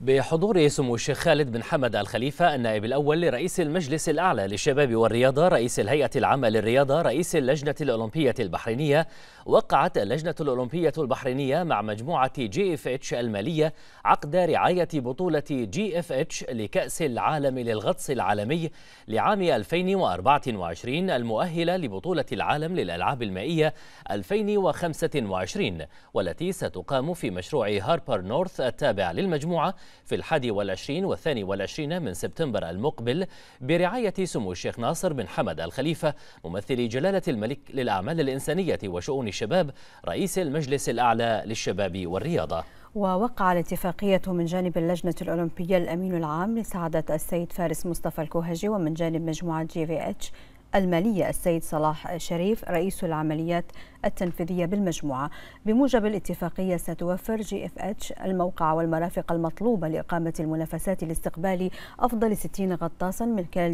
بحضور سمو الشيخ خالد بن حمد الخليفة النائب الأول لرئيس المجلس الأعلى للشباب والرياضة رئيس الهيئة العامة للرياضة رئيس اللجنة الأولمبية البحرينية وقعت اللجنة الأولمبية البحرينية مع مجموعة جي اف اتش المالية عقد رعاية بطولة جي اف اتش لكأس العالم للغطس العالمي لعام 2024 المؤهلة لبطولة العالم للألعاب المائية 2025 والتي ستقام في مشروع هاربر نورث التابع للمجموعة في الحادي والعشرين والثاني والعشرين من سبتمبر المقبل برعاية سمو الشيخ ناصر بن حمد الخليفة ممثل جلالة الملك للأعمال الإنسانية وشؤون الشباب رئيس المجلس الأعلى للشباب والرياضة ووقع الاتفاقية من جانب اللجنة الأولمبية الأمين العام لسعادة السيد فارس مصطفى الكوهجي ومن جانب مجموعة جي في اتش المالية السيد صلاح شريف رئيس العمليات التنفيذية بالمجموعة بموجب الاتفاقية ستوفر جي اف اتش الموقع والمرافق المطلوبة لإقامة المنافسات لاستقبال أفضل 60 غطاسا من كلا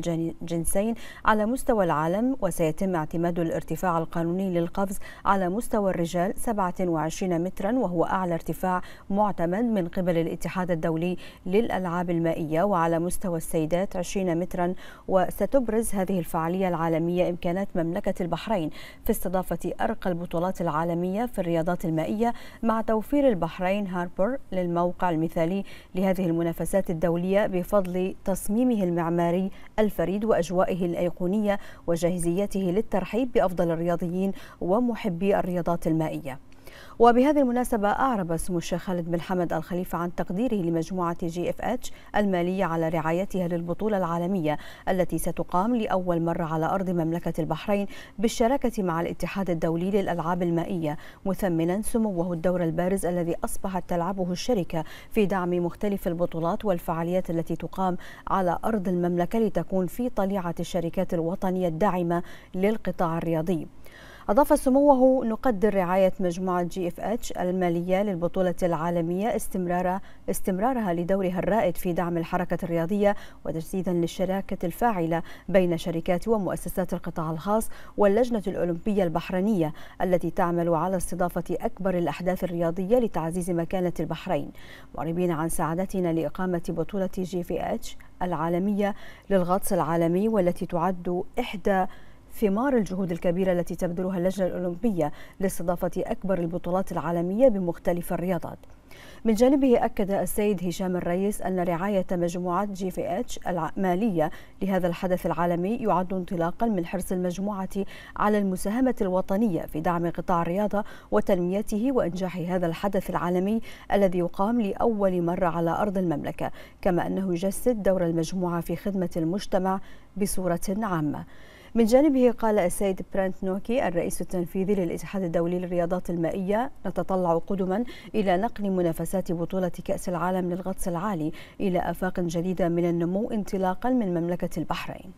الجنسين على مستوى العالم وسيتم اعتماد الارتفاع القانوني للقفز على مستوى الرجال 27 مترا وهو أعلى ارتفاع معتمد من قبل الاتحاد الدولي للألعاب المائية وعلى مستوى السيدات 20 مترا وستبرز هذه الفعالية العالمية إمكانات مملكة البحرين في استضافة أرقى البطولات العالمية في الرياضات المائية مع توفير البحرين هاربر للموقع المثالي لهذه المنافسات الدولية بفضل تصميمه المعماري الفريد وأجوائه الأيقونية وجاهزيته للترحيب بأفضل الرياضيين ومحبي الرياضات المائية وبهذه المناسبة أعرب سمو الشيخ خالد بن حمد الخليفة عن تقديره لمجموعة جي اف اتش المالية على رعايتها للبطولة العالمية التي ستقام لأول مرة على أرض مملكة البحرين بالشراكة مع الاتحاد الدولي للألعاب المائية مثمنا سموه الدور البارز الذي أصبحت تلعبه الشركة في دعم مختلف البطولات والفعاليات التي تقام على أرض المملكة لتكون في طليعة الشركات الوطنية الداعمة للقطاع الرياضي أضاف سموه نقدر رعاية مجموعة جي اف اتش المالية للبطولة العالمية استمرار استمرارها لدورها الرائد في دعم الحركة الرياضية وتجسيدا للشراكة الفاعلة بين شركات ومؤسسات القطاع الخاص واللجنة الأولمبية البحرينية التي تعمل على استضافة أكبر الأحداث الرياضية لتعزيز مكانة البحرين معربين عن سعادتنا لإقامة بطولة جي في اتش العالمية للغطس العالمي والتي تعد إحدى ثمار الجهود الكبيرة التي تبذلها اللجنة الأولمبية لاستضافة أكبر البطولات العالمية بمختلف الرياضات من جانبه أكد السيد هشام الرئيس أن رعاية مجموعة جي في اتش المالية لهذا الحدث العالمي يعد انطلاقا من حرص المجموعة على المساهمة الوطنية في دعم قطاع الرياضة وتنميته وإنجاح هذا الحدث العالمي الذي يقام لأول مرة على أرض المملكة كما أنه يجسد دور المجموعة في خدمة المجتمع بصورة عامة من جانبه قال السيد برانت نوكي الرئيس التنفيذي للاتحاد الدولي للرياضات المائية نتطلع قدما إلى نقل منافسات بطولة كأس العالم للغطس العالي إلى آفاق جديدة من النمو انطلاقا من مملكة البحرين